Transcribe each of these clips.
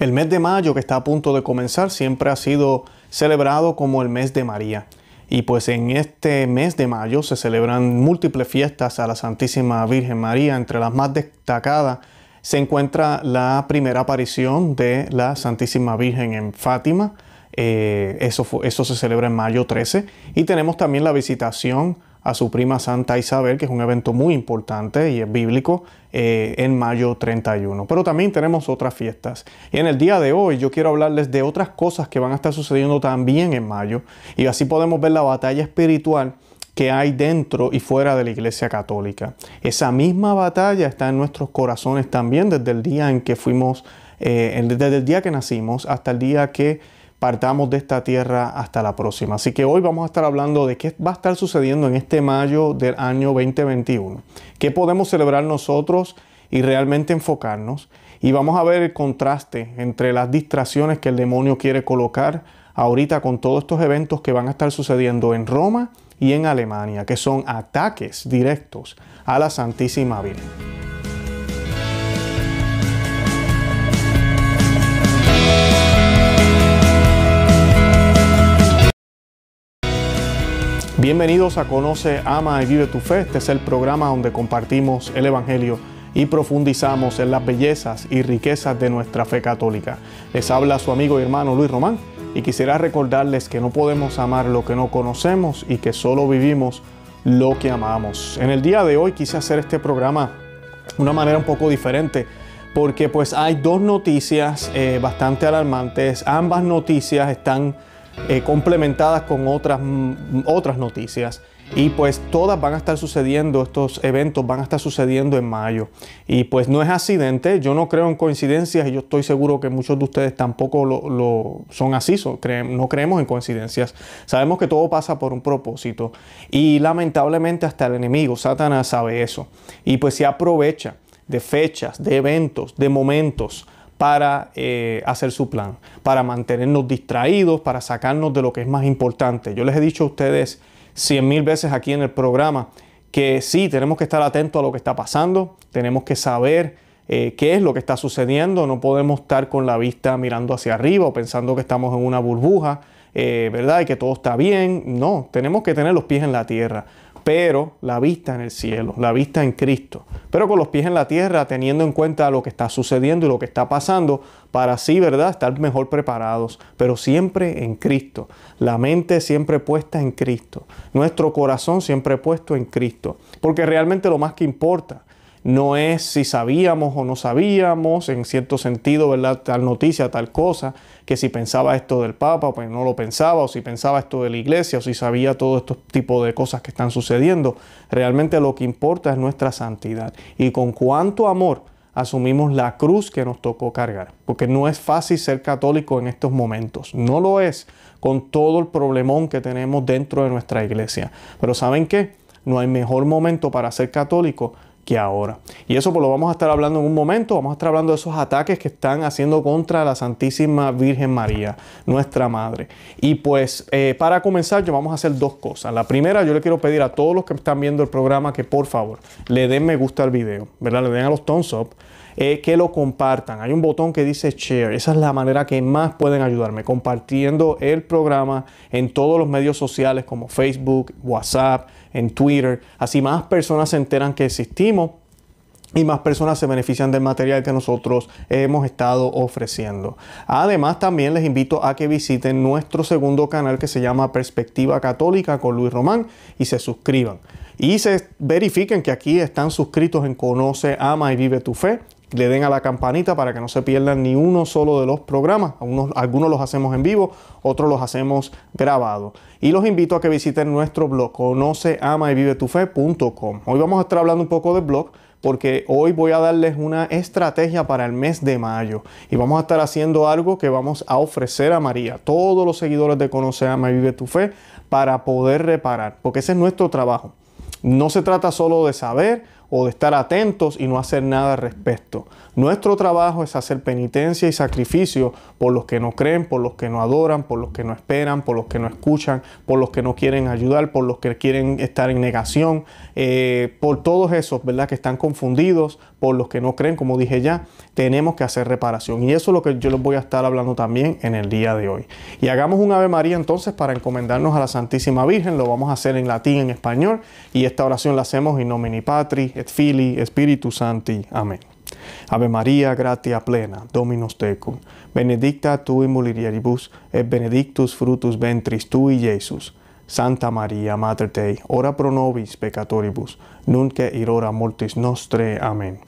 El mes de mayo que está a punto de comenzar siempre ha sido celebrado como el mes de María. Y pues en este mes de mayo se celebran múltiples fiestas a la Santísima Virgen María. Entre las más destacadas se encuentra la primera aparición de la Santísima Virgen en Fátima. Eh, eso, eso se celebra en mayo 13. Y tenemos también la visitación a su prima Santa Isabel, que es un evento muy importante y es bíblico, eh, en mayo 31. Pero también tenemos otras fiestas. Y en el día de hoy yo quiero hablarles de otras cosas que van a estar sucediendo también en mayo. Y así podemos ver la batalla espiritual que hay dentro y fuera de la Iglesia Católica. Esa misma batalla está en nuestros corazones también desde el día en que fuimos, eh, desde el día que nacimos hasta el día que partamos de esta tierra hasta la próxima. Así que hoy vamos a estar hablando de qué va a estar sucediendo en este mayo del año 2021, qué podemos celebrar nosotros y realmente enfocarnos. Y vamos a ver el contraste entre las distracciones que el demonio quiere colocar ahorita con todos estos eventos que van a estar sucediendo en Roma y en Alemania, que son ataques directos a la Santísima Virgen. Bienvenidos a Conoce, Ama y Vive tu Fe. Este es el programa donde compartimos el Evangelio y profundizamos en las bellezas y riquezas de nuestra fe católica. Les habla su amigo y hermano Luis Román y quisiera recordarles que no podemos amar lo que no conocemos y que solo vivimos lo que amamos. En el día de hoy quise hacer este programa de una manera un poco diferente porque pues hay dos noticias eh, bastante alarmantes. Ambas noticias están eh, complementadas con otras, mm, otras noticias. Y pues todas van a estar sucediendo, estos eventos van a estar sucediendo en mayo. Y pues no es accidente, yo no creo en coincidencias y yo estoy seguro que muchos de ustedes tampoco lo, son así, son, no creemos en coincidencias. Sabemos que todo pasa por un propósito y lamentablemente hasta el enemigo, Satanás, sabe eso. Y pues se aprovecha de fechas, de eventos, de momentos para eh, hacer su plan, para mantenernos distraídos, para sacarnos de lo que es más importante. Yo les he dicho a ustedes cien mil veces aquí en el programa que sí, tenemos que estar atentos a lo que está pasando, tenemos que saber eh, qué es lo que está sucediendo, no podemos estar con la vista mirando hacia arriba o pensando que estamos en una burbuja, eh, ¿verdad? Y que todo está bien. No, tenemos que tener los pies en la tierra pero la vista en el cielo, la vista en Cristo, pero con los pies en la tierra, teniendo en cuenta lo que está sucediendo y lo que está pasando, para así, ¿verdad?, estar mejor preparados, pero siempre en Cristo, la mente siempre puesta en Cristo, nuestro corazón siempre puesto en Cristo, porque realmente lo más que importa no es si sabíamos o no sabíamos, en cierto sentido, ¿verdad? Tal noticia, tal cosa, que si pensaba esto del Papa, pues no lo pensaba, o si pensaba esto de la iglesia, o si sabía todo este tipo de cosas que están sucediendo. Realmente lo que importa es nuestra santidad y con cuánto amor asumimos la cruz que nos tocó cargar, porque no es fácil ser católico en estos momentos, no lo es con todo el problemón que tenemos dentro de nuestra iglesia. Pero ¿saben qué? No hay mejor momento para ser católico ahora. Y eso pues lo vamos a estar hablando en un momento, vamos a estar hablando de esos ataques que están haciendo contra la Santísima Virgen María, nuestra Madre. Y pues eh, para comenzar yo vamos a hacer dos cosas. La primera, yo le quiero pedir a todos los que están viendo el programa que por favor le den me gusta al video, ¿verdad? Le den a los thumbs up. Eh, que lo compartan. Hay un botón que dice share. Esa es la manera que más pueden ayudarme, compartiendo el programa en todos los medios sociales como Facebook, WhatsApp, en Twitter. Así más personas se enteran que existimos y más personas se benefician del material que nosotros hemos estado ofreciendo. Además, también les invito a que visiten nuestro segundo canal que se llama Perspectiva Católica con Luis Román y se suscriban. Y se verifiquen que aquí están suscritos en Conoce, Ama y Vive tu Fe le den a la campanita para que no se pierdan ni uno solo de los programas. Algunos, los hacemos en vivo, otros los hacemos grabados. Y los invito a que visiten nuestro blog conoce, y vive Hoy vamos a estar hablando un poco de blog porque hoy voy a darles una estrategia para el mes de mayo y vamos a estar haciendo algo que vamos a ofrecer a María, todos los seguidores de Conoce, Ama y Vive tu Fe, para poder reparar, porque ese es nuestro trabajo. No se trata solo de saber o de estar atentos y no hacer nada al respecto. Nuestro trabajo es hacer penitencia y sacrificio por los que no creen, por los que no adoran, por los que no esperan, por los que no escuchan, por los que no quieren ayudar, por los que quieren estar en negación, eh, por todos esos, ¿verdad? Que están confundidos, por los que no creen, como dije ya, tenemos que hacer reparación. Y eso es lo que yo les voy a estar hablando también en el día de hoy. Y hagamos un Ave María entonces para encomendarnos a la Santísima Virgen. Lo vamos a hacer en latín, en español. Y esta oración la hacemos in nomini Patri, et Fili, Espíritu Santi. Amén. Ave María, gratia plena, Dominus tecum. Benedicta tu in mulieribus, et benedictus frutus ventris tui, Iesus. Santa María, Mater Dei, ora pro nobis peccatoribus, Nunca et in hora mortis nostre. Amén.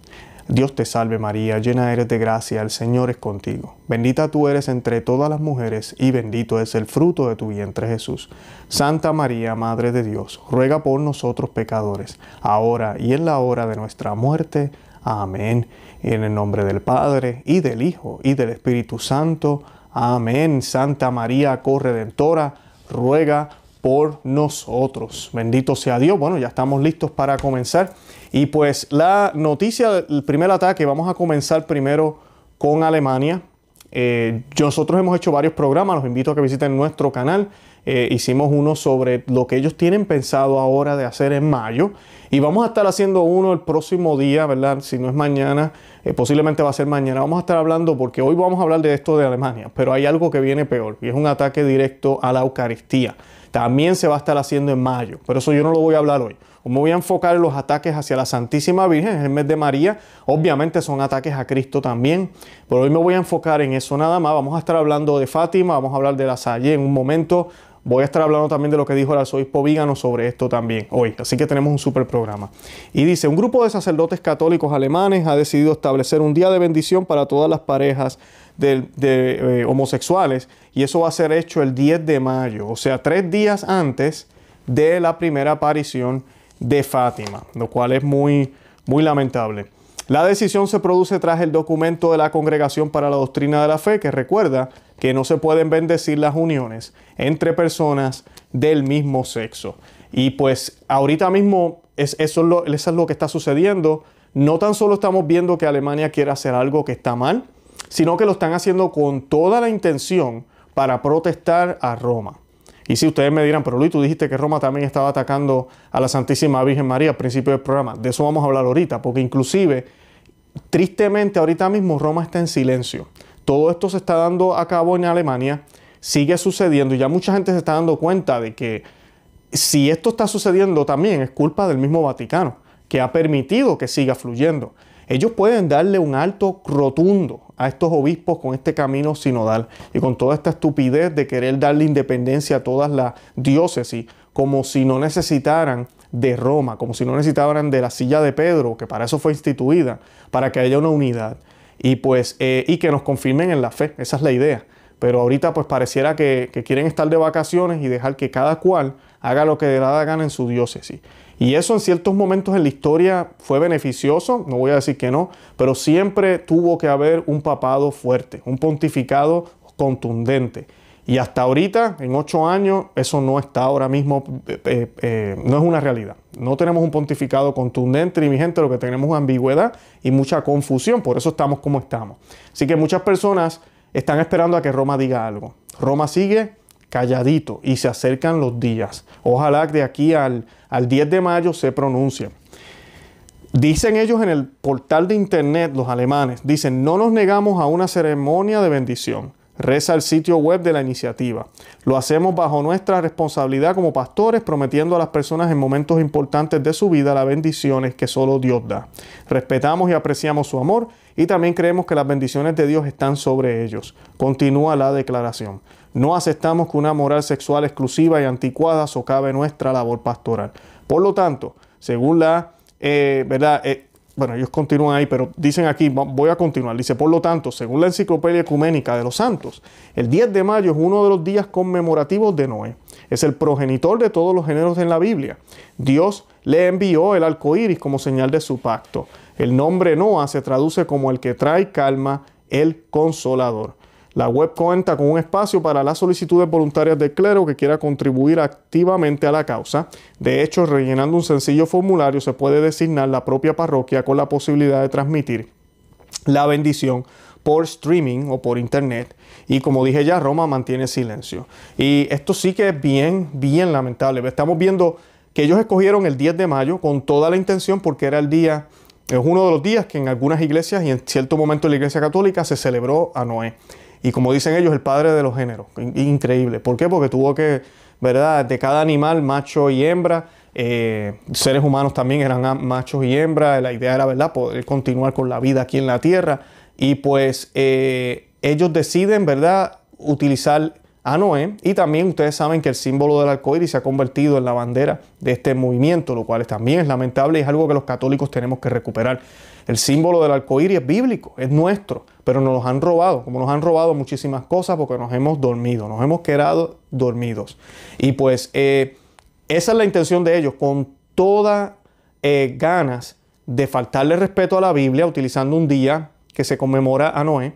Dios te salve María, llena eres de gracia, el Señor es contigo. Bendita tú eres entre todas las mujeres y bendito es el fruto de tu vientre Jesús. Santa María, Madre de Dios, ruega por nosotros pecadores, ahora y en la hora de nuestra muerte. Amén. en el nombre del Padre, y del Hijo, y del Espíritu Santo. Amén. Santa María, corredentora, ruega por nosotros. Bendito sea Dios. Bueno, ya estamos listos para comenzar. Y pues la noticia del primer ataque, vamos a comenzar primero con Alemania. Eh, nosotros hemos hecho varios programas, los invito a que visiten nuestro canal. Eh, hicimos uno sobre lo que ellos tienen pensado ahora de hacer en mayo. Y vamos a estar haciendo uno el próximo día, ¿verdad? Si no es mañana, eh, posiblemente va a ser mañana. Vamos a estar hablando porque hoy vamos a hablar de esto de Alemania, pero hay algo que viene peor y es un ataque directo a la Eucaristía. También se va a estar haciendo en mayo, pero eso yo no lo voy a hablar hoy. Me voy a enfocar en los ataques hacia la Santísima Virgen, en el mes de María. Obviamente son ataques a Cristo también, pero hoy me voy a enfocar en eso nada más. Vamos a estar hablando de Fátima, vamos a hablar de la Salle en un momento. Voy a estar hablando también de lo que dijo el arzobispo Vígano sobre esto también hoy, así que tenemos un super programa. Y dice, un grupo de sacerdotes católicos alemanes ha decidido establecer un día de bendición para todas las parejas de, eh, homosexuales y eso va a ser hecho el 10 de mayo, o sea, tres días antes de la primera aparición de Fátima, lo cual es muy, muy lamentable. La decisión se produce tras el documento de la Congregación para la Doctrina de la Fe que recuerda que no se pueden bendecir las uniones entre personas del mismo sexo. Y pues ahorita mismo es, eso, es lo, es lo que está sucediendo. No tan solo estamos viendo que Alemania quiere hacer algo que está mal, sino que lo están haciendo con toda la intención para protestar a Roma. Y si ustedes me dirán, pero Luis, tú dijiste que Roma también estaba atacando a la Santísima Virgen María al principio del programa. De eso vamos a hablar ahorita, porque inclusive, tristemente, ahorita mismo Roma está en silencio. Todo esto se está dando a cabo en Alemania, sigue sucediendo y ya mucha gente se está dando cuenta de que si esto está sucediendo también es culpa del mismo Vaticano, que ha permitido que siga fluyendo. Ellos pueden darle un alto rotundo a estos obispos con este camino sinodal y con toda esta estupidez de querer darle independencia a todas las diócesis, como si no necesitaran de Roma, como si no necesitaran de la silla de Pedro, que para eso fue instituida, para que haya una unidad y, pues, eh, y que nos confirmen en la fe. Esa es la idea. Pero ahorita pues pareciera que, quieren estar de vacaciones y dejar que cada cual haga lo que de da la gana en su diócesis. Y eso en ciertos momentos en la historia fue beneficioso, no voy a decir que no, pero siempre tuvo que haber un papado fuerte, un pontificado contundente. Y hasta ahorita, en ocho años, eso no está ahora mismo, eh, eh, eh, no es una realidad. No tenemos un pontificado contundente y mi gente, lo que tenemos es ambigüedad y mucha confusión, por eso estamos como estamos. Así que muchas personas están esperando a que Roma diga algo. Roma sigue calladito y se acercan los días. Ojalá de aquí al, al 10 de mayo se pronuncien. Dicen ellos en el portal de internet, los alemanes, dicen, no nos negamos a una ceremonia de bendición. Reza el sitio web de la iniciativa. Lo hacemos bajo nuestra responsabilidad como pastores, prometiendo a las personas en momentos importantes de su vida las bendiciones que solo Dios da. Respetamos y apreciamos su amor y también creemos que las bendiciones de Dios están sobre ellos. Continúa la declaración. No aceptamos que una moral sexual exclusiva y anticuada socave nuestra labor pastoral. Por lo tanto, según la, eh, ¿verdad? Eh, bueno, ellos continúan ahí, pero dicen aquí, voy a continuar, dice, por lo tanto, según la Enciclopedia Ecuménica de los Santos, el 10 de mayo es uno de los días conmemorativos de Noé. Es el progenitor de todos los géneros en la Biblia. Dios le envió el arco iris como señal de su pacto. El nombre Noah se traduce como el que trae calma, el consolador. La web cuenta con un espacio para las solicitudes voluntarias del clero que quiera contribuir activamente a la causa. De hecho, rellenando un sencillo formulario se puede designar la propia parroquia con la posibilidad de transmitir la bendición por streaming o por internet. Y como dije ya, Roma mantiene silencio. Y esto sí que es bien, bien lamentable. Estamos viendo que ellos escogieron el 10 de mayo con toda la intención porque era el día es uno de los días que en algunas iglesias y en cierto momento en la iglesia católica se celebró a Noé. Y como dicen ellos, el padre de los géneros. Increíble. ¿Por qué? Porque tuvo que, ¿verdad? De cada animal, macho y hembra, eh, seres humanos también eran machos y hembra La idea era, ¿verdad?, poder continuar con la vida aquí en la tierra. Y pues eh, ellos deciden, ¿verdad?, utilizar a Noé. Y también ustedes saben que el símbolo del arcoíris se ha convertido en la bandera de este movimiento, lo cual también es lamentable y es algo que los católicos tenemos que recuperar. El símbolo del arcoíris es bíblico, es nuestro, pero nos lo han robado, como nos han robado muchísimas cosas porque nos hemos dormido, nos hemos quedado dormidos. Y pues eh, esa es la intención de ellos, con todas eh, ganas de faltarle respeto a la Biblia, utilizando un día que se conmemora a Noé,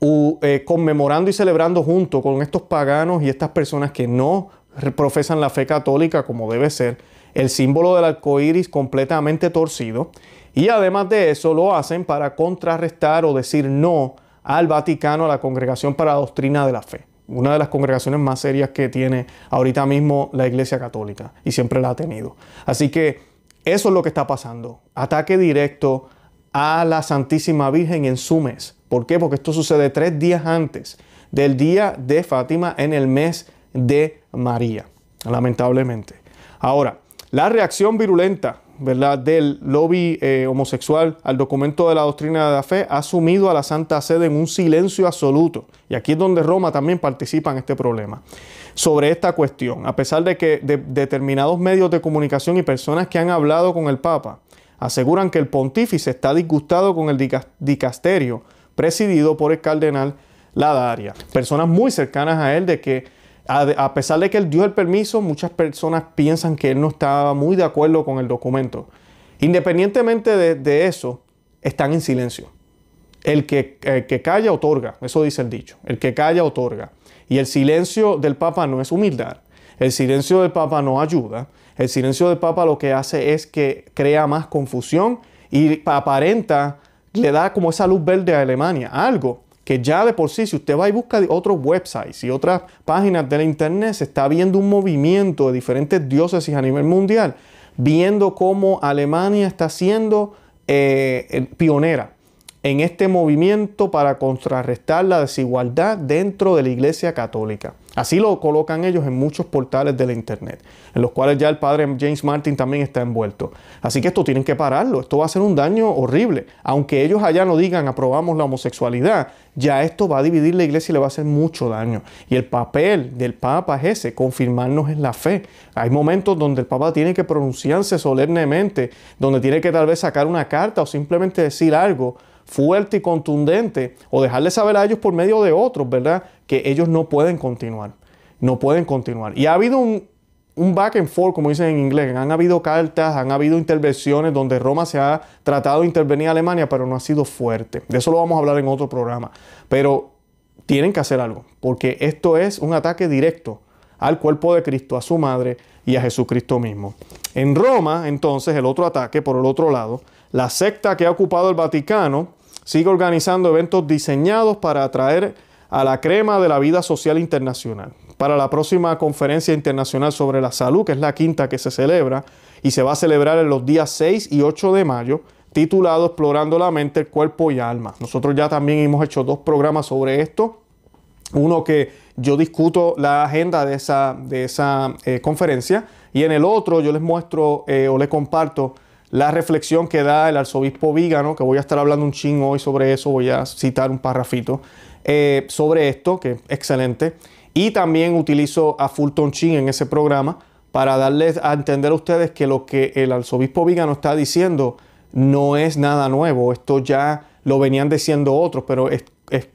eh, conmemorando y celebrando junto con estos paganos y estas personas que no profesan la fe católica como debe ser, el símbolo del arco iris completamente torcido. Y además de eso, lo hacen para contrarrestar o decir no al Vaticano, a la Congregación para la Doctrina de la Fe. Una de las congregaciones más serias que tiene ahorita mismo la Iglesia Católica y siempre la ha tenido. Así que eso es lo que está pasando. Ataque directo a la Santísima Virgen en su mes. ¿Por qué? Porque esto sucede tres días antes del día de Fátima en el mes de María, lamentablemente. Ahora, la reacción virulenta ¿verdad? del lobby eh, homosexual al documento de la doctrina de la fe ha sumido a la Santa Sede en un silencio absoluto. Y aquí es donde Roma también participa en este problema. Sobre esta cuestión, a pesar de que determinados medios de comunicación y personas que han hablado con el Papa aseguran que el pontífice está disgustado con el dicasterio presidido por el cardenal Ladaria. Personas muy cercanas a él de que a pesar de que él dio el permiso, muchas personas piensan que él no estaba muy de acuerdo con el documento. Independientemente de, eso, están en silencio. El que, el que calla otorga, eso dice el dicho, el que calla otorga. Y el silencio del Papa no es humildad, el silencio del Papa no ayuda, el silencio del Papa lo que hace es que crea más confusión y aparenta, le da como esa luz verde a Alemania, algo que ya de por sí, si usted va y busca otros websites y otras páginas de la internet, se está viendo un movimiento de diferentes diócesis a nivel mundial, viendo cómo Alemania está siendo eh, eh, pionera en este movimiento para contrarrestar la desigualdad dentro de la Iglesia Católica. Así lo colocan ellos en muchos portales de la Internet, en los cuales ya el padre James Martin también está envuelto. Así que esto tienen que pararlo, esto va a ser un daño horrible. Aunque ellos allá no digan aprobamos la homosexualidad, ya esto va a dividir la iglesia y le va a hacer mucho daño. Y el papel del Papa es ese, confirmarnos en la fe. Hay momentos donde el Papa tiene que pronunciarse solemnemente, donde tiene que tal vez sacar una carta o simplemente decir algo fuerte y contundente o dejarle saber a ellos por medio de otros, ¿verdad? Que ellos no pueden continuar, no pueden continuar. Y ha habido un, un back and forth, como dicen en inglés. Han habido cartas, han habido intervenciones donde Roma se ha tratado de intervenir a Alemania, pero no ha sido fuerte. De eso lo vamos a hablar en otro programa. Pero tienen que hacer algo, porque esto es un ataque directo al cuerpo de Cristo, a su madre y a Jesucristo mismo. En Roma, entonces, el otro ataque, por el otro lado, la secta que ha ocupado el Vaticano Sigue organizando eventos diseñados para atraer a la crema de la vida social internacional. Para la próxima conferencia internacional sobre la salud, que es la quinta que se celebra y se va a celebrar en los días 6 y 8 de mayo, titulado Explorando la mente, el cuerpo y alma. Nosotros ya también hemos hecho dos programas sobre esto. Uno que yo discuto la agenda de esa, de esa eh, conferencia y en el otro yo les muestro eh, o les comparto la reflexión que da el arzobispo Vígano, que voy a estar hablando un ching hoy sobre eso, voy a citar un parrafito eh, sobre esto, que es excelente. Y también utilizo a Fulton Chin en ese programa para darles a entender a ustedes que lo que el arzobispo Vígano está diciendo no es nada nuevo, esto ya lo venían diciendo otros, pero es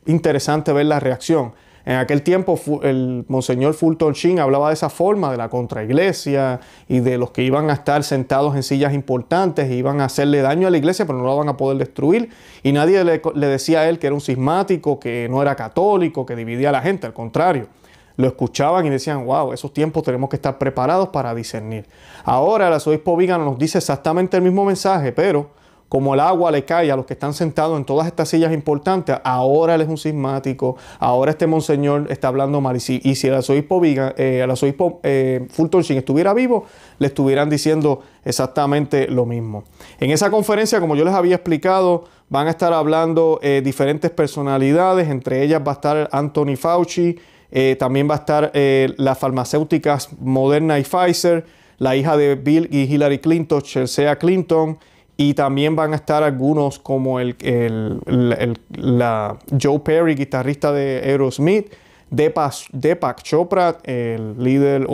interesante ver la reacción. En aquel tiempo el monseñor Fulton Sheen hablaba de esa forma, de la contraiglesia y de los que iban a estar sentados en sillas importantes y iban a hacerle daño a la iglesia, pero no la van a poder destruir. Y nadie le, decía a él que era un cismático, que no era católico, que dividía a la gente, al contrario lo escuchaban y decían, wow, esos tiempos tenemos que estar preparados para discernir. Ahora el arzobispo Vígano nos dice exactamente el mismo mensaje, pero como el agua le cae a los que están sentados en todas estas sillas importantes, ahora él es un sismático, ahora este monseñor está hablando mal. Y si, el arzobispo, eh, eh, Fulton estuviera vivo, le estuvieran diciendo exactamente lo mismo. En esa conferencia, como yo les había explicado, van a estar hablando eh, diferentes personalidades, entre ellas va a estar Anthony Fauci, también va a estar las farmacéuticas Moderna y Pfizer, la hija de Bill y Hillary Clinton, Chelsea Clinton, y también van a estar algunos como el, la Joe Perry, guitarrista de Aerosmith, de Chopra, el líder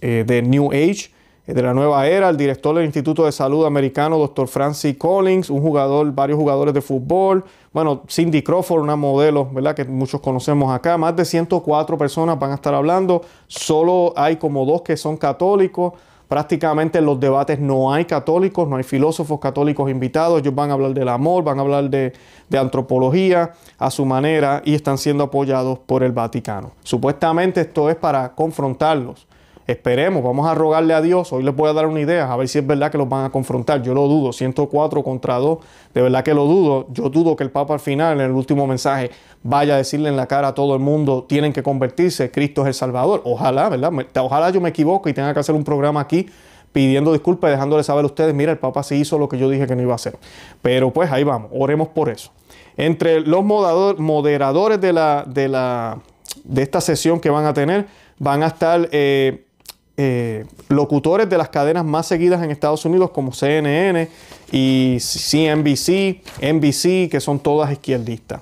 eh, de New Age, eh, de la nueva era, el director del Instituto de Salud Americano, Dr. Francis Collins, un jugador, varios jugadores de fútbol, bueno, Cindy Crawford, una modelo, ¿verdad? Que muchos conocemos acá. Más de 104 personas van a estar hablando, solo hay como dos que son católicos prácticamente en los debates no hay católicos, no hay filósofos católicos invitados, ellos van a hablar del amor, van a hablar de, de antropología a su manera y están siendo apoyados por el Vaticano. Supuestamente esto es para confrontarlos Esperemos, vamos a rogarle a Dios. Hoy les voy a dar una idea, a ver si es verdad que los van a confrontar. Yo lo dudo, 104 contra 2, de verdad que lo dudo. Yo dudo que el Papa al final, en el último mensaje, vaya a decirle en la cara a todo el mundo, tienen que convertirse, Cristo es el Salvador. Ojalá, ¿verdad? Ojalá yo me equivoque y tenga que hacer un programa aquí pidiendo disculpas y dejándole saber a ustedes, mira, el Papa sí hizo lo que yo dije que no iba a hacer. Pero pues ahí vamos, oremos por eso. Entre los moderadores de, la, de, la, de esta sesión que van a tener, van a estar... Eh, eh, locutores de las cadenas más seguidas en Estados Unidos como CNN y CNBC, NBC, que son todas izquierdistas.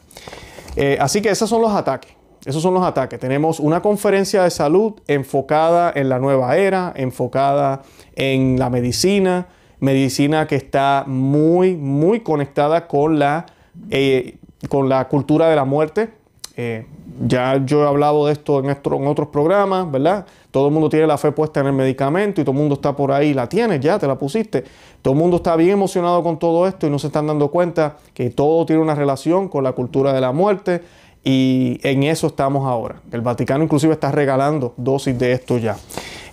Eh, así que esos son los ataques. Esos son los ataques. Tenemos una conferencia de salud enfocada en la nueva era, enfocada en la medicina, medicina que está muy, muy conectada con la, eh, con la cultura de la muerte, eh, ya yo he hablado de esto en, otros programas, ¿verdad? Todo el mundo tiene la fe puesta en el medicamento y todo el mundo está por ahí, la tienes, ya te la pusiste. Todo el mundo está bien emocionado con todo esto y no se están dando cuenta que todo tiene una relación con la cultura de la muerte y en eso estamos ahora. El Vaticano inclusive está regalando dosis de esto ya.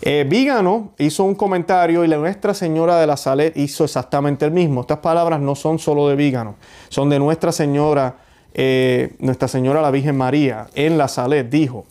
Eh, Vígano hizo un comentario y la Nuestra Señora de la Salet hizo exactamente el mismo. Estas palabras no son solo de Vígano, son de Nuestra Señora eh, Nuestra Señora la Virgen María en la Salet dijo,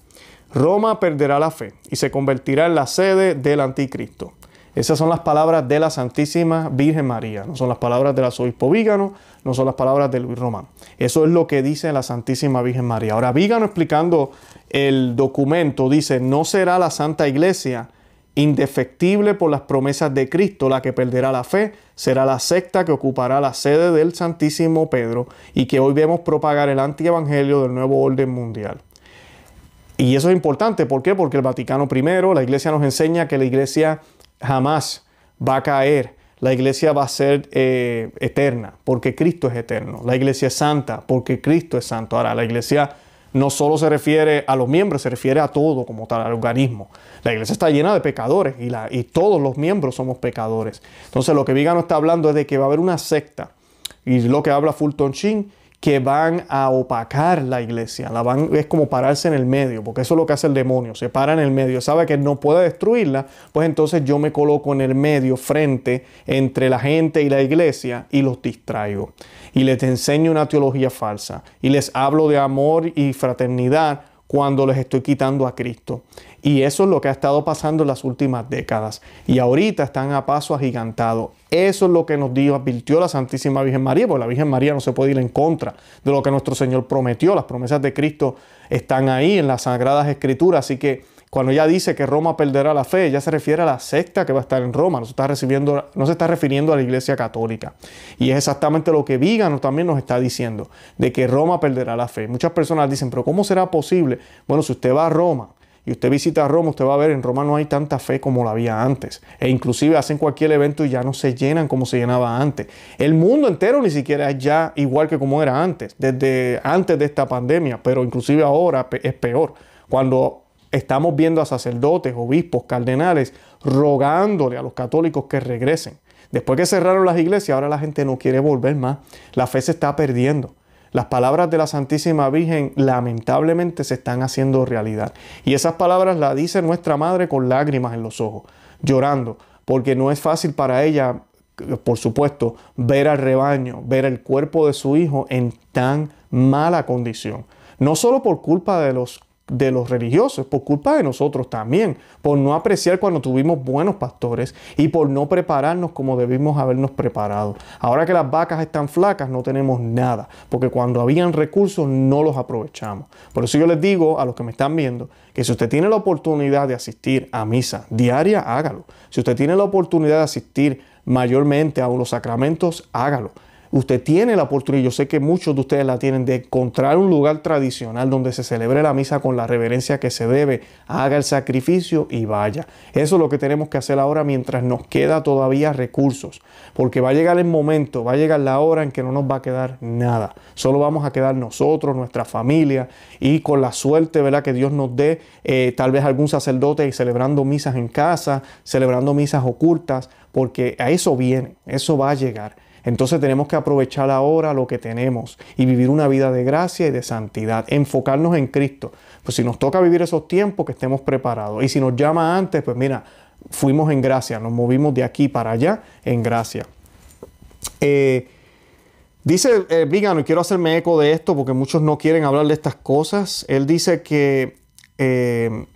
Roma perderá la fe y se convertirá en la sede del anticristo. Esas son las palabras de la Santísima Virgen María, no son las palabras del arzobispo Vígano, no son las palabras de Luis Román. Eso es lo que dice la Santísima Virgen María. Ahora, Vígano explicando el documento dice, no será la Santa Iglesia indefectible por las promesas de Cristo, la que perderá la fe, será la secta que ocupará la sede del Santísimo Pedro y que hoy vemos propagar el antievangelio del nuevo orden mundial. Y eso es importante, ¿por qué? Porque el Vaticano primero, la iglesia nos enseña que la iglesia jamás va a caer, la iglesia va a ser eh, eterna, porque Cristo es eterno, la iglesia es santa, porque Cristo es santo. Ahora, la iglesia no solo se refiere a los miembros, se refiere a todo como tal, al organismo. La iglesia está llena de pecadores y, la, y todos los miembros somos pecadores. Entonces lo que Vigano está hablando es de que va a haber una secta. Y lo que habla Fulton Sheen que van a opacar la iglesia. La van, es como pararse en el medio, porque eso es lo que hace el demonio, se para en el medio, sabe que no puede destruirla, pues entonces yo me coloco en el medio, frente, entre la gente y la iglesia, y los distraigo. Y les enseño una teología falsa, y les hablo de amor y fraternidad, cuando les estoy quitando a Cristo. Y eso es lo que ha estado pasando en las últimas décadas. Y ahorita están a paso agigantado. Eso es lo que nos dijo advirtió la Santísima Virgen María, porque la Virgen María no se puede ir en contra de lo que nuestro Señor prometió. Las promesas de Cristo están ahí en las Sagradas Escrituras. Así que cuando ella dice que Roma perderá la fe, ella se refiere a la secta que va a estar en Roma, no se está, recibiendo, no se está refiriendo a la iglesia católica. Y es exactamente lo que Vígano también nos está diciendo, de que Roma perderá la fe. Muchas personas dicen, pero ¿cómo será posible? Bueno, si usted va a Roma, y usted visita Roma, usted va a ver, en Roma no hay tanta fe como la había antes. E inclusive hacen cualquier evento y ya no se llenan como se llenaba antes. El mundo entero ni siquiera es ya igual que como era antes, desde antes de esta pandemia, pero inclusive ahora es peor. Cuando estamos viendo a sacerdotes, obispos, cardenales rogándole a los católicos que regresen. Después que cerraron las iglesias, ahora la gente no quiere volver más. La fe se está perdiendo. Las palabras de la Santísima Virgen lamentablemente se están haciendo realidad. Y esas palabras las dice nuestra madre con lágrimas en los ojos, llorando, porque no es fácil para ella, por supuesto, ver al rebaño, ver el cuerpo de su hijo en tan mala condición. No solo por culpa de los de los religiosos, por culpa de nosotros también, por no apreciar cuando tuvimos buenos pastores y por no prepararnos como debimos habernos preparado. Ahora que las vacas están flacas no tenemos nada, porque cuando habían recursos no los aprovechamos. Por eso yo les digo a los que me están viendo que si usted tiene la oportunidad de asistir a misa diaria, hágalo. Si usted tiene la oportunidad de asistir mayormente a los sacramentos, hágalo. Usted tiene la oportunidad, yo sé que muchos de ustedes la tienen, de encontrar un lugar tradicional donde se celebre la misa con la reverencia que se debe, haga el sacrificio y vaya. Eso es lo que tenemos que hacer ahora mientras nos queda todavía recursos, porque va a llegar el momento, va a llegar la hora en que no nos va a quedar nada. Solo vamos a quedar nosotros, nuestra familia y con la suerte, ¿verdad? Que Dios nos dé eh, tal vez algún sacerdote celebrando misas en casa, celebrando misas ocultas, porque a eso viene, eso va a llegar. Entonces tenemos que aprovechar ahora lo que tenemos y vivir una vida de gracia y de santidad, enfocarnos en Cristo. Pues si nos toca vivir esos tiempos, que estemos preparados. Y si nos llama antes, pues mira, fuimos en gracia, nos movimos de aquí para allá en gracia. Eh, dice eh, Vigano, y quiero hacerme eco de esto porque muchos no quieren hablar de estas cosas, él dice que... Eh,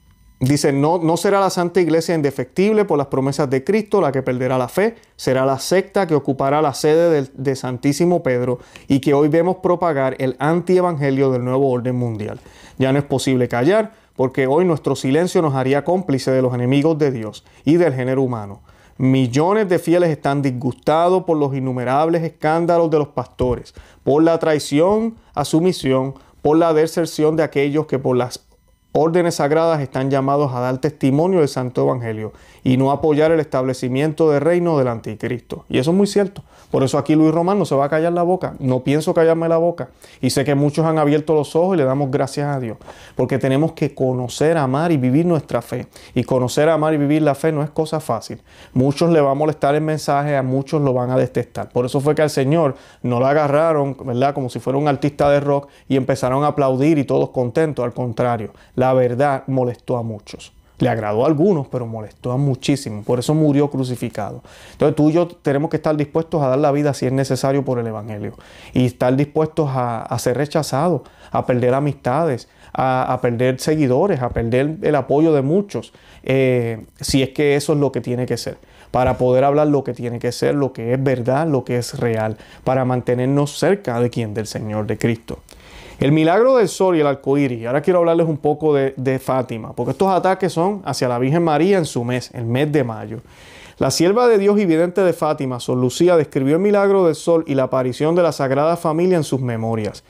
Dice, no, no será la Santa Iglesia indefectible por las promesas de Cristo la que perderá la fe, será la secta que ocupará la sede de Santísimo Pedro y que hoy vemos propagar el antievangelio del nuevo orden mundial. Ya no es posible callar porque hoy nuestro silencio nos haría cómplice de los enemigos de Dios y del género humano. Millones de fieles están disgustados por los innumerables escándalos de los pastores, por la traición a su misión, por la deserción de aquellos que por las órdenes sagradas están llamados a dar testimonio del Santo Evangelio y no apoyar el establecimiento del reino del anticristo. Y eso es muy cierto. Por eso aquí Luis Román no se va a callar la boca. No pienso callarme la boca. Y sé que muchos han abierto los ojos y le damos gracias a Dios. Porque tenemos que conocer, amar y vivir nuestra fe. Y conocer, amar y vivir la fe no es cosa fácil. Muchos le va a molestar el mensaje, a muchos lo van a detestar. Por eso fue que al Señor no la agarraron, ¿verdad? Como si fuera un artista de rock y empezaron a aplaudir y todos contentos. Al contrario, la verdad molestó a muchos. Le agradó a algunos, pero molestó a muchísimos. Por eso murió crucificado. Entonces tú y yo tenemos que estar dispuestos a dar la vida si es necesario por el Evangelio. Y estar dispuestos a, ser rechazados, a perder amistades, a, perder seguidores, a perder el apoyo de muchos. Eh, si es que eso es lo que tiene que ser. Para poder hablar lo que tiene que ser, lo que es verdad, lo que es real. Para mantenernos cerca de quien, del Señor, de Cristo. El milagro del sol y el arcoíris. Ahora quiero hablarles un poco de, Fátima, porque estos ataques son hacia la Virgen María en su mes, el mes de mayo. La sierva de Dios y vidente de Fátima, Sor Lucía, describió el milagro del sol y la aparición de la Sagrada Familia en sus memorias.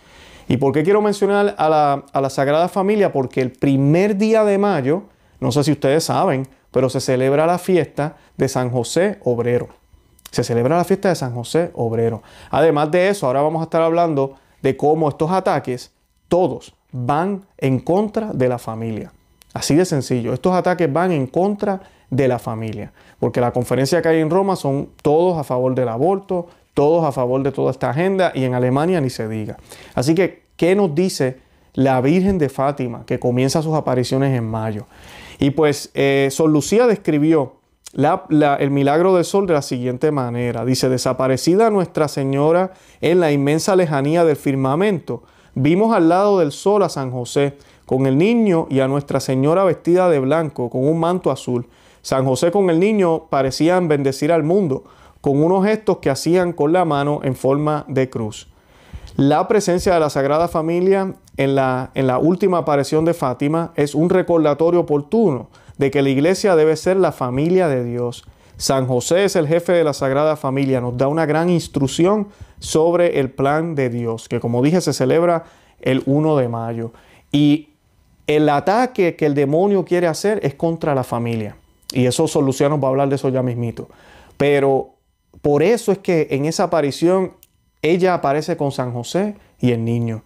¿Y por qué quiero mencionar a la, a la, Sagrada Familia? Porque el primer día de mayo, no sé si ustedes saben, pero se celebra la fiesta de San José Obrero. Se celebra la fiesta de San José Obrero. Además de eso, ahora vamos a estar hablando de cómo estos ataques, todos, van en contra de la familia. Así de sencillo, estos ataques van en contra de la familia, porque la conferencia que hay en Roma son todos a favor del aborto, todos a favor de toda esta agenda y en Alemania ni se diga. Así que, ¿qué nos dice la Virgen de Fátima que comienza sus apariciones en mayo? Y pues eh, Lucía describió el milagro del sol de la siguiente manera. Dice, desaparecida Nuestra Señora en la inmensa lejanía del firmamento, vimos al lado del sol a San José, con el niño y a Nuestra Señora vestida de blanco, con un manto azul. San José con el niño parecían bendecir al mundo, con unos gestos que hacían con la mano en forma de cruz. La presencia de la Sagrada Familia en la, en la última aparición de Fátima es un recordatorio oportuno de que la iglesia debe ser la familia de Dios. San José es el jefe de la Sagrada Familia, nos da una gran instrucción sobre el plan de Dios, que como dije se celebra el 1 de mayo. Y el ataque que el demonio quiere hacer es contra la familia. Y eso Solucion Luciano va a hablar de eso ya mismito. Pero por eso es que en esa aparición ella aparece con San José y el niño.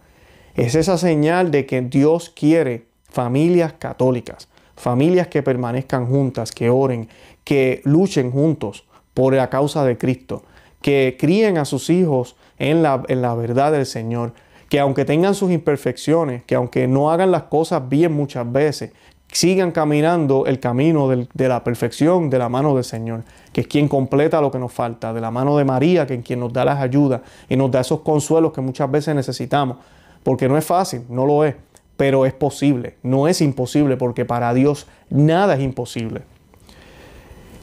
Es esa señal de que Dios quiere familias católicas familias que permanezcan juntas, que oren, que luchen juntos por la causa de Cristo, que críen a sus hijos en la, en la verdad del Señor, que aunque tengan sus imperfecciones, que aunque no hagan las cosas bien muchas veces, sigan caminando el camino de la perfección de la mano del Señor, que es quien completa lo que nos falta, de la mano de María, que es quien nos da las ayudas y nos da esos consuelos que muchas veces necesitamos, porque no es fácil, no lo es pero es posible, no es imposible, porque para Dios nada es imposible.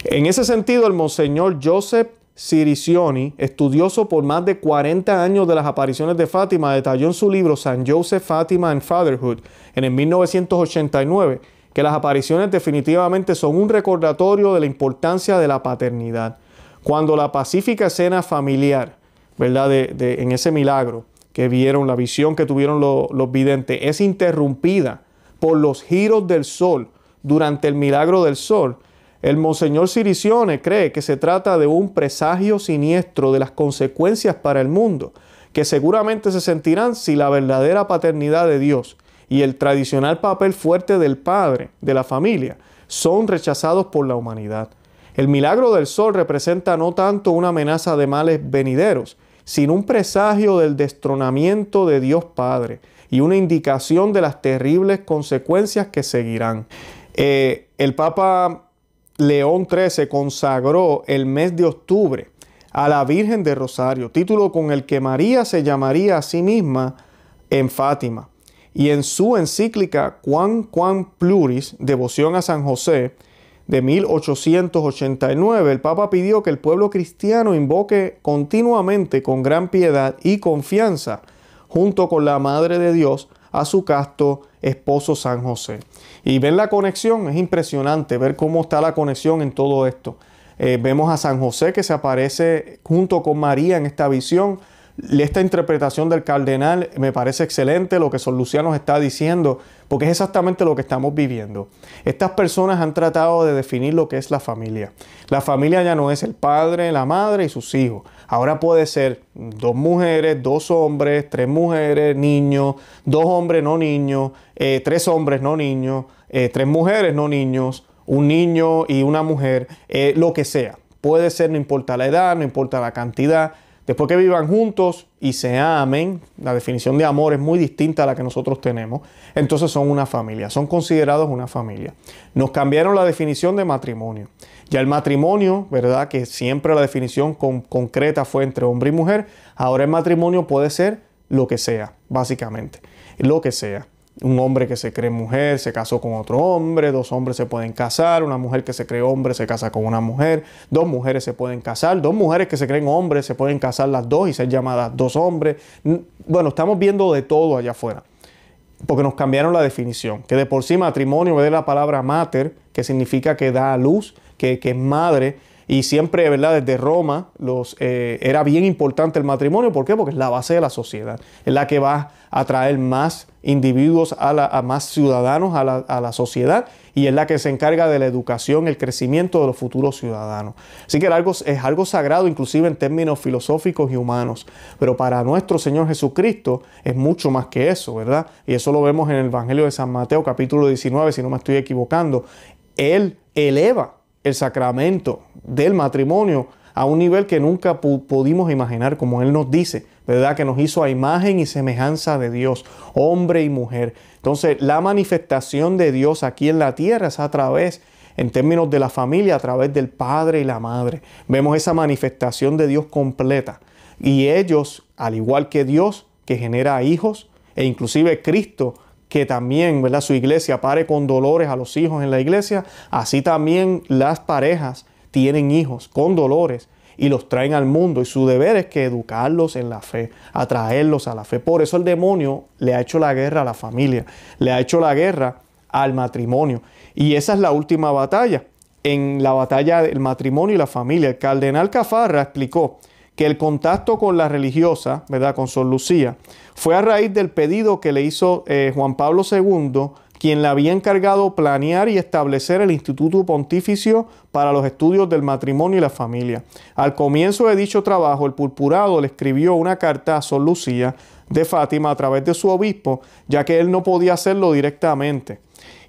En ese sentido, el monseñor Joseph Siricioni, estudioso por más de 40 años de las apariciones de Fátima, detalló en su libro San Joseph, Fátima and Fatherhood en el 1989 que las apariciones definitivamente son un recordatorio de la importancia de la paternidad. Cuando la pacífica escena familiar, ¿verdad? en ese milagro, que vieron, la visión que tuvieron los videntes, es interrumpida por los giros del sol durante el milagro del sol, el monseñor Siricione cree que se trata de un presagio siniestro de las consecuencias para el mundo, que seguramente se sentirán si la verdadera paternidad de Dios y el tradicional papel fuerte del padre, de la familia, son rechazados por la humanidad. El milagro del sol representa no tanto una amenaza de males venideros, sin un presagio del destronamiento de Dios Padre y una indicación de las terribles consecuencias que seguirán. Eh, el Papa León XIII consagró el mes de octubre a la Virgen de Rosario, título con el que María se llamaría a sí misma en Fátima. Y en su encíclica Juan Juan Pluris, Devoción a San José, de 1889, el Papa pidió que el pueblo cristiano invoque continuamente con gran piedad y confianza, junto con la Madre de Dios, a su casto esposo San José. Y ven la conexión, es impresionante ver cómo está la conexión en todo esto. Eh, vemos a San José que se aparece junto con María en esta visión, esta interpretación del cardenal me parece excelente, lo que Son Luciano está diciendo, porque es exactamente lo que estamos viviendo. Estas personas han tratado de definir lo que es la familia. La familia ya no es el padre, la madre y sus hijos. Ahora puede ser dos mujeres, dos hombres, tres mujeres, niños, dos hombres, no niños, eh, tres hombres, no niños, eh, tres mujeres, no niños, un niño y una mujer, eh, lo que sea. Puede ser, no importa la edad, no importa la cantidad Después que vivan juntos y se amen, la definición de amor es muy distinta a la que nosotros tenemos, entonces son una familia, son considerados una familia. Nos cambiaron la definición de matrimonio. Ya el matrimonio, ¿verdad? Que siempre la definición concreta fue entre hombre y mujer, ahora el matrimonio puede ser lo que sea, básicamente, lo que sea un hombre que se cree mujer se casó con otro hombre, dos hombres se pueden casar, una mujer que se cree hombre se casa con una mujer, dos mujeres se pueden casar, dos mujeres que se creen hombres se pueden casar las dos y ser llamadas dos hombres. Bueno, estamos viendo de todo allá afuera, porque nos cambiaron la definición, que de por sí matrimonio de la palabra mater, que significa que da a luz, que, que es madre, y siempre, ¿verdad? Desde Roma los, eh, era bien importante el matrimonio. ¿Por qué? Porque es la base de la sociedad. Es la que va a traer más individuos, a, más ciudadanos a la, sociedad y es la que se encarga de la educación, el crecimiento de los futuros ciudadanos. Así que algo, es algo sagrado, inclusive en términos filosóficos y humanos. Pero para nuestro Señor Jesucristo es mucho más que eso, ¿verdad? Y eso lo vemos en el Evangelio de San Mateo, capítulo 19, si no me estoy equivocando. Él eleva el sacramento del matrimonio a un nivel que nunca pudimos imaginar, como Él nos dice, ¿verdad? Que nos hizo a imagen y semejanza de Dios, hombre y mujer. Entonces, la manifestación de Dios aquí en la tierra es a través en términos de la familia a través del padre y la madre. Vemos esa manifestación de Dios completa. Y ellos, al igual que Dios, que genera hijos, e inclusive Cristo, que también ¿verdad? su iglesia pare con dolores a los hijos en la iglesia, así también las parejas tienen hijos con dolores y los traen al mundo y su deber es que educarlos en la fe, atraerlos a la fe. Por eso el demonio le ha hecho la guerra a la familia, le ha hecho la guerra al matrimonio y esa es la última batalla en la batalla del matrimonio y la familia. El cardenal Cafarra explicó que el contacto con la religiosa, ¿verdad? Con Sor Lucía, fue a raíz del pedido que le hizo eh, Juan Pablo II, quien la había encargado planear y establecer el Instituto Pontificio para los estudios del matrimonio y la familia. Al comienzo de dicho trabajo, el purpurado le escribió una carta a Sor Lucía de Fátima a través de su obispo, ya que él no podía hacerlo directamente.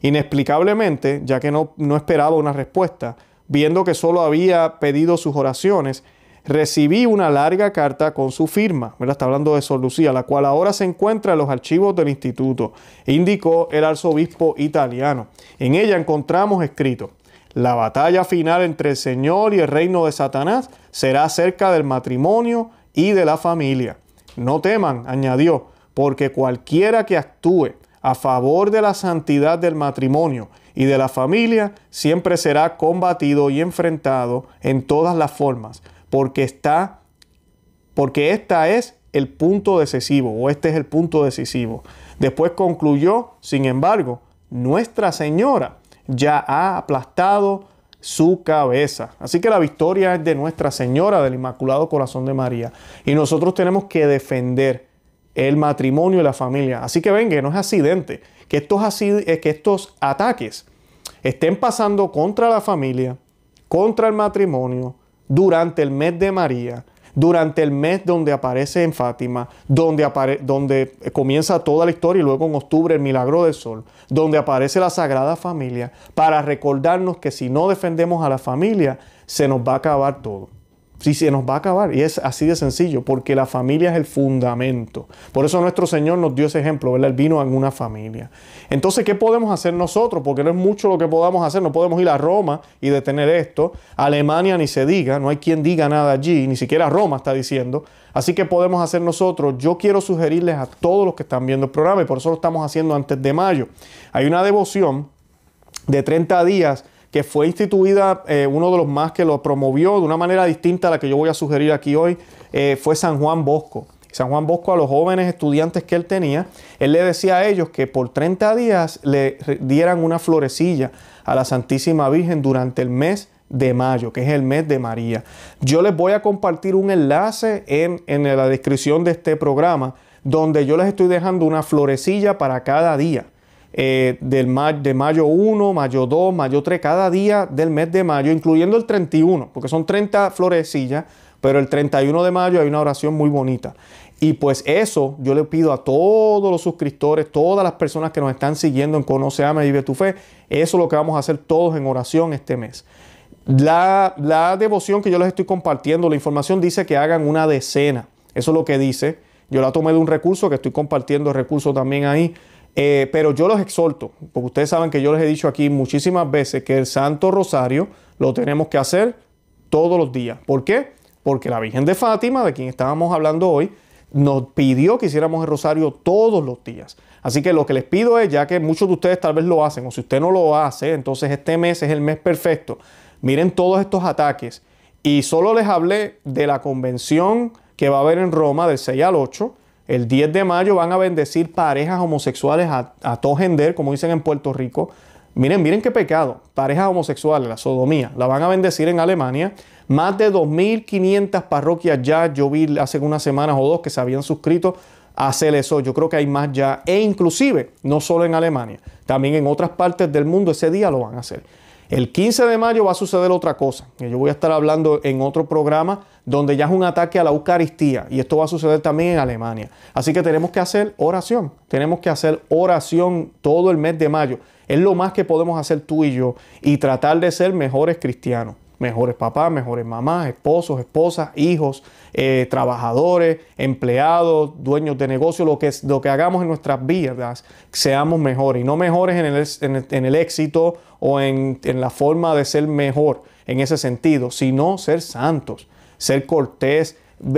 Inexplicablemente, ya que no, no esperaba una respuesta, viendo que solo había pedido sus oraciones, recibí una larga carta con su firma, ¿verdad? está hablando de Sor Lucía, la cual ahora se encuentra en los archivos del instituto, indicó el arzobispo italiano. En ella encontramos escrito, la batalla final entre el Señor y el reino de Satanás será acerca del matrimonio y de la familia. No teman, añadió, porque cualquiera que actúe a favor de la santidad del matrimonio y de la familia siempre será combatido y enfrentado en todas las formas porque está, porque esta es el punto decisivo o este es el punto decisivo. Después concluyó, sin embargo, Nuestra Señora ya ha aplastado su cabeza. Así que la victoria es de Nuestra Señora del Inmaculado Corazón de María. Y nosotros tenemos que defender el matrimonio y la familia. Así que venga, no es accidente, que eh, que estos ataques estén pasando contra la familia, contra el matrimonio, durante el mes de María, durante el mes donde aparece en Fátima, donde, donde comienza toda la historia y luego en octubre el milagro del sol, donde aparece la Sagrada Familia, para recordarnos que si no defendemos a la familia, se nos va a acabar todo. Si se nos va a acabar. Y es así de sencillo, porque la familia es el fundamento. Por eso nuestro Señor nos dio ese ejemplo, ¿verdad? Él vino en una familia. Entonces, ¿qué podemos hacer nosotros? Porque no es mucho lo que podamos hacer. No podemos ir a Roma y detener esto. Alemania ni se diga, no hay quien diga nada allí, ni siquiera Roma está diciendo. Así que podemos hacer nosotros. Yo quiero sugerirles a todos los que están viendo el programa, y por eso lo estamos haciendo antes de mayo. Hay una devoción de 30 días que fue instituida, eh, uno de los más que lo promovió de una manera distinta a la que yo voy a sugerir aquí hoy, eh, fue San Juan Bosco. San Juan Bosco a los jóvenes estudiantes que él tenía, él le decía a ellos que por 30 días le dieran una florecilla a la Santísima Virgen durante el mes de mayo, que es el mes de María. Yo les voy a compartir un enlace en, en la descripción de este programa donde yo les estoy dejando una florecilla para cada día eh, del de mayo 1, mayo 2, mayo 3, cada día del mes de mayo, incluyendo el 31, porque son 30 florecillas, pero el 31 de mayo hay una oración muy bonita. Y pues eso yo le pido a todos los suscriptores, todas las personas que nos están siguiendo en Conoce, a y Vive tu Fe, eso es lo que vamos a hacer todos en oración este mes. La, la devoción que yo les estoy compartiendo, la información dice que hagan una decena. Eso es lo que dice. Yo la tomé de un recurso que estoy compartiendo, recurso también ahí eh, pero yo los exhorto, porque ustedes saben que yo les he dicho aquí muchísimas veces que el Santo Rosario lo tenemos que hacer todos los días. ¿Por qué? Porque la Virgen de Fátima, de quien estábamos hablando hoy, nos pidió que hiciéramos el rosario todos los días. Así que lo que les pido es, ya que muchos de ustedes tal vez lo hacen, o si usted no lo hace, entonces este mes es el mes perfecto. Miren todos estos ataques. Y solo les hablé de la convención que va a haber en Roma del 6 al 8 el 10 de mayo van a bendecir parejas homosexuales a, todo gender, como dicen en Puerto Rico. Miren, miren qué pecado. Parejas homosexuales, la sodomía, la van a bendecir en Alemania. Más de 2.500 parroquias ya, yo vi hace unas semanas o dos que se habían suscrito a hacer eso. Yo creo que hay más ya. E inclusive, no solo en Alemania, también en otras partes del mundo ese día lo van a hacer. El 15 de mayo va a suceder otra cosa. Yo voy a estar hablando en otro programa donde ya es un ataque a la Eucaristía y esto va a suceder también en Alemania. Así que tenemos que hacer oración. Tenemos que hacer oración todo el mes de mayo. Es lo más que podemos hacer tú y yo y tratar de ser mejores cristianos mejores papás, mejores mamás, esposos, esposas, hijos, eh, trabajadores, empleados, dueños de negocio, lo que, lo que hagamos en nuestras vidas, seamos mejores y no mejores en el, éxito o en, en la forma de ser mejor en ese sentido, sino ser santos, ser cortés,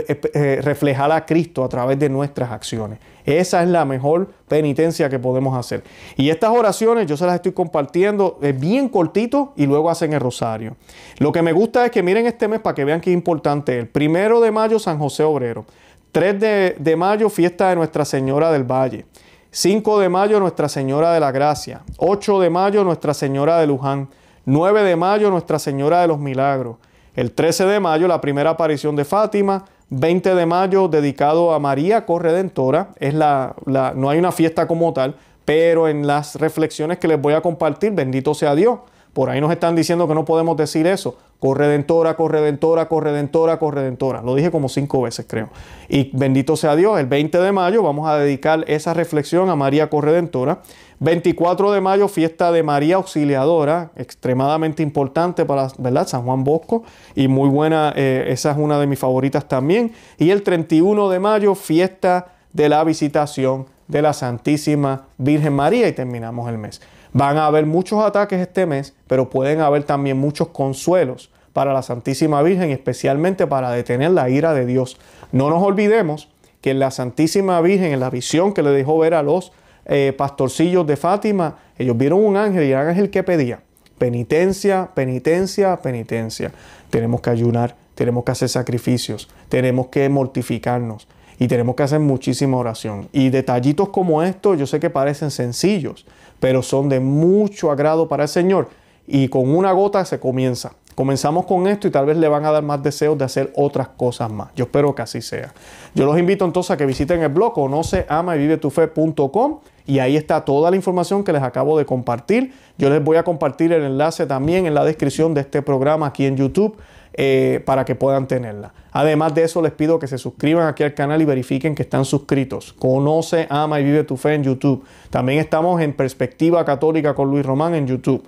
eh, eh, reflejar a Cristo a través de nuestras acciones. Esa es la mejor penitencia que podemos hacer. Y estas oraciones yo se las estoy compartiendo es eh, bien cortito y luego hacen el rosario. Lo que me gusta es que miren este mes para que vean qué importante es. El primero de mayo, San José Obrero. 3 de, de mayo, fiesta de Nuestra Señora del Valle. 5 de mayo, Nuestra Señora de la Gracia. 8 de mayo, Nuestra Señora de Luján. 9 de mayo, Nuestra Señora de los Milagros. El 13 de mayo, la primera aparición de Fátima. 20 de mayo dedicado a María Corredentora. Es la, no hay una fiesta como tal, pero en las reflexiones que les voy a compartir, bendito sea Dios, por ahí nos están diciendo que no podemos decir eso. Corredentora, corredentora, corredentora, corredentora. Lo dije como cinco veces, creo. Y bendito sea Dios, el 20 de mayo vamos a dedicar esa reflexión a María Corredentora. 24 de mayo, fiesta de María Auxiliadora, extremadamente importante para ¿verdad? San Juan Bosco. Y muy buena, eh, esa es una de mis favoritas también. Y el 31 de mayo, fiesta de la visitación de la Santísima Virgen María. Y terminamos el mes. Van a haber muchos ataques este mes, pero pueden haber también muchos consuelos para la Santísima Virgen especialmente para detener la ira de Dios. No nos olvidemos que la Santísima Virgen, en la visión que le dejó ver a los eh, pastorcillos de Fátima, ellos vieron un ángel y el ángel que pedía penitencia, penitencia, penitencia. Tenemos que ayunar, tenemos que hacer sacrificios, tenemos que mortificarnos. Y tenemos que hacer muchísima oración. Y detallitos como estos, yo sé que parecen sencillos, pero son de mucho agrado para el Señor. Y con una gota se comienza. Comenzamos con esto y tal vez le van a dar más deseos de hacer otras cosas más. Yo espero que así sea. Yo los invito entonces a que visiten el blog conoceamayvivetufe.com y ahí está toda la información que les acabo de compartir. Yo les voy a compartir el enlace también en la descripción de este programa aquí en YouTube eh, para que puedan tenerla. Además de eso, les pido que se suscriban aquí al canal y verifiquen que están suscritos. Conoce, ama y vive tu fe en YouTube. También estamos en Perspectiva Católica con Luis Román en YouTube.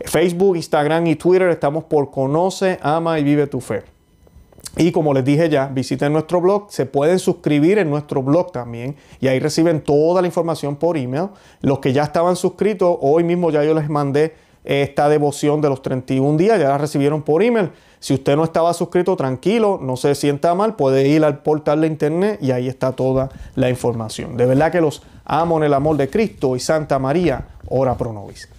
Facebook, Instagram y Twitter estamos por Conoce, ama y vive tu fe. Y como les dije ya, visiten nuestro blog, se pueden suscribir en nuestro blog también y ahí reciben toda la información por email. Los que ya estaban suscritos, hoy mismo ya yo les mandé esta devoción de los 31 días, ya la recibieron por email. Si usted no estaba suscrito, tranquilo, no se sienta mal, puede ir al portal de internet y ahí está toda la información. De verdad que los amo en el amor de Cristo y Santa María, ora pro nobis.